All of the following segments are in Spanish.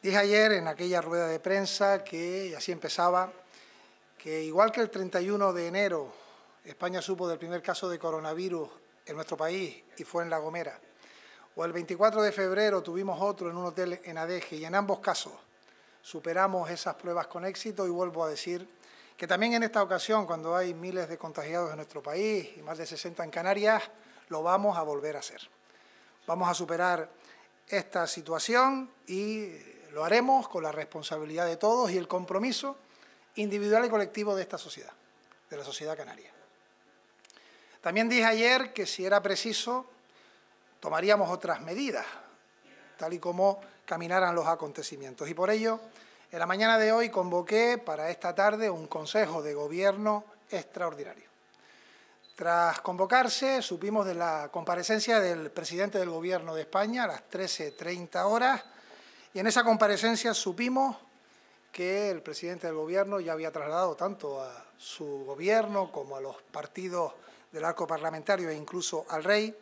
Dije ayer en aquella rueda de prensa que, y así empezaba, que igual que el 31 de enero España supo del primer caso de coronavirus en nuestro país y fue en La Gomera, o el 24 de febrero tuvimos otro en un hotel en Adeje y en ambos casos superamos esas pruebas con éxito y vuelvo a decir que también en esta ocasión, cuando hay miles de contagiados en nuestro país y más de 60 en Canarias, lo vamos a volver a hacer. Vamos a superar esta situación y lo haremos con la responsabilidad de todos y el compromiso individual y colectivo de esta sociedad, de la sociedad canaria. También dije ayer que si era preciso tomaríamos otras medidas, tal y como caminaran los acontecimientos. Y por ello, en la mañana de hoy convoqué para esta tarde un Consejo de Gobierno extraordinario. Tras convocarse, supimos de la comparecencia del presidente del Gobierno de España a las 13.30 horas, y en esa comparecencia supimos que el presidente del gobierno ya había trasladado tanto a su gobierno como a los partidos del arco parlamentario e incluso al rey,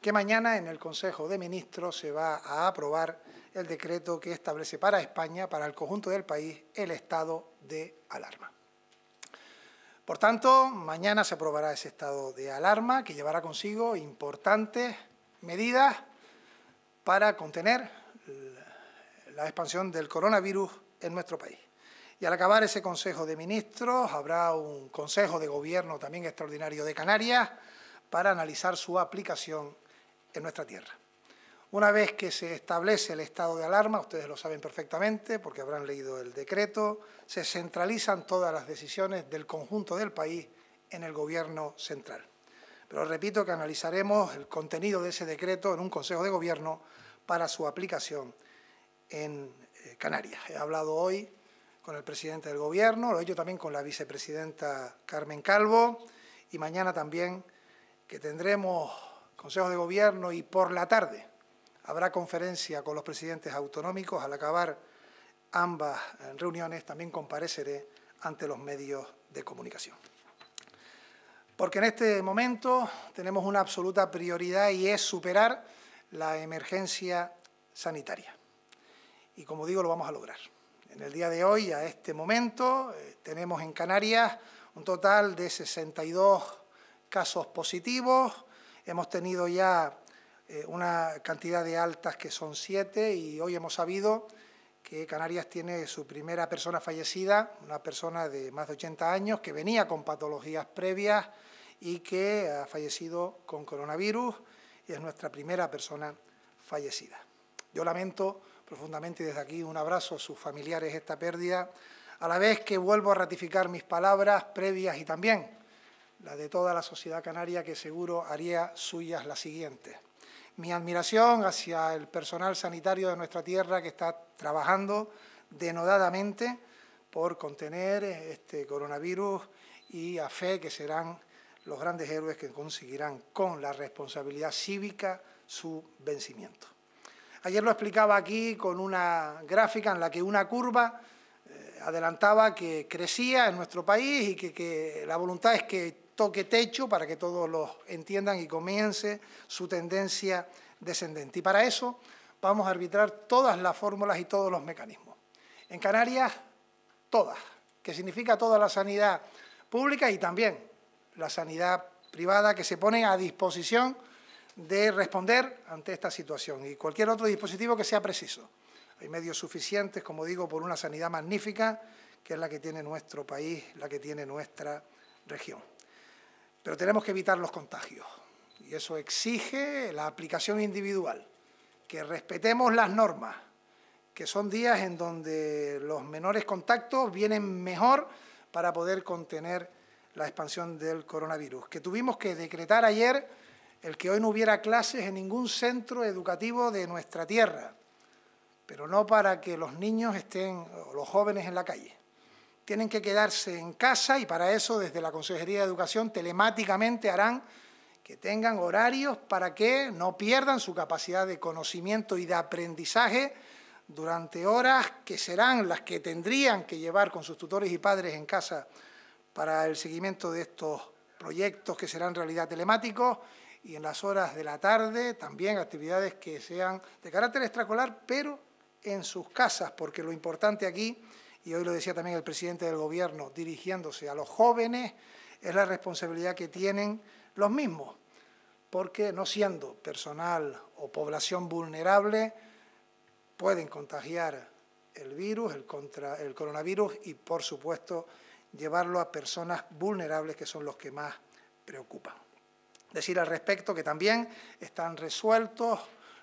que mañana en el Consejo de Ministros se va a aprobar el decreto que establece para España, para el conjunto del país, el estado de alarma. Por tanto, mañana se aprobará ese estado de alarma que llevará consigo importantes medidas para contener la expansión del coronavirus en nuestro país. Y al acabar ese Consejo de Ministros, habrá un Consejo de Gobierno también extraordinario de Canarias para analizar su aplicación en nuestra tierra. Una vez que se establece el estado de alarma, ustedes lo saben perfectamente porque habrán leído el decreto, se centralizan todas las decisiones del conjunto del país en el Gobierno central. Pero repito que analizaremos el contenido de ese decreto en un Consejo de Gobierno para su aplicación en eh, Canarias. He hablado hoy con el presidente del Gobierno, lo he hecho también con la vicepresidenta Carmen Calvo y mañana también que tendremos consejos de Gobierno y por la tarde habrá conferencia con los presidentes autonómicos. Al acabar ambas eh, reuniones también compareceré ante los medios de comunicación. Porque en este momento tenemos una absoluta prioridad y es superar la emergencia sanitaria y como digo, lo vamos a lograr. En el día de hoy, a este momento, eh, tenemos en Canarias un total de 62 casos positivos, hemos tenido ya eh, una cantidad de altas que son siete, y hoy hemos sabido que Canarias tiene su primera persona fallecida, una persona de más de 80 años que venía con patologías previas y que ha fallecido con coronavirus y es nuestra primera persona fallecida. Yo lamento profundamente desde aquí un abrazo a sus familiares esta pérdida, a la vez que vuelvo a ratificar mis palabras previas y también las de toda la sociedad canaria que seguro haría suyas las siguientes. Mi admiración hacia el personal sanitario de nuestra tierra que está trabajando denodadamente por contener eh, este coronavirus y a fe que serán los grandes héroes que conseguirán con la responsabilidad cívica su vencimiento. Ayer lo explicaba aquí con una gráfica en la que una curva eh, adelantaba que crecía en nuestro país y que, la voluntad es que toque techo para que todos lo entiendan y comience su tendencia descendente. Y para eso vamos a arbitrar todas las fórmulas y todos los mecanismos. En Canarias, todas, que significa toda la sanidad pública y también la sanidad privada que se pone a disposición de responder ante esta situación y cualquier otro dispositivo que sea preciso. Hay medios suficientes, como digo, por una sanidad magnífica, que es la que tiene nuestro país, la que tiene nuestra región. Pero tenemos que evitar los contagios y eso exige la aplicación individual, que respetemos las normas, que son días en donde los menores contactos vienen mejor para poder contener la expansión del coronavirus, que tuvimos que decretar ayer el que hoy no hubiera clases en ningún centro educativo de nuestra tierra, pero no para que los niños estén o los jóvenes en la calle. Tienen que quedarse en casa y para eso desde la Consejería de Educación telemáticamente harán que tengan horarios para que no pierdan su capacidad de conocimiento y de aprendizaje durante horas que serán las que tendrían que llevar con sus tutores y padres en casa para el seguimiento de estos proyectos que serán realidad telemáticos y en las horas de la tarde también actividades que sean de carácter extracolar, pero en sus casas, porque lo importante aquí, y hoy lo decía también el presidente del Gobierno, dirigiéndose a los jóvenes, es la responsabilidad que tienen los mismos, porque no siendo personal o población vulnerable, pueden contagiar el virus, el, el coronavirus y, por supuesto, llevarlo a personas vulnerables que son los que más preocupan decir al respecto que también están resueltos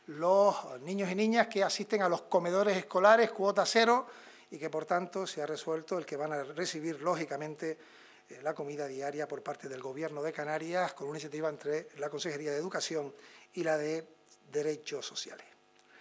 los niños y niñas que asisten a los comedores escolares cuota cero y que por tanto se ha resuelto el que van a recibir lógicamente eh, la comida diaria por parte del Gobierno de Canarias con una iniciativa entre la Consejería de Educación y la de Derechos Sociales.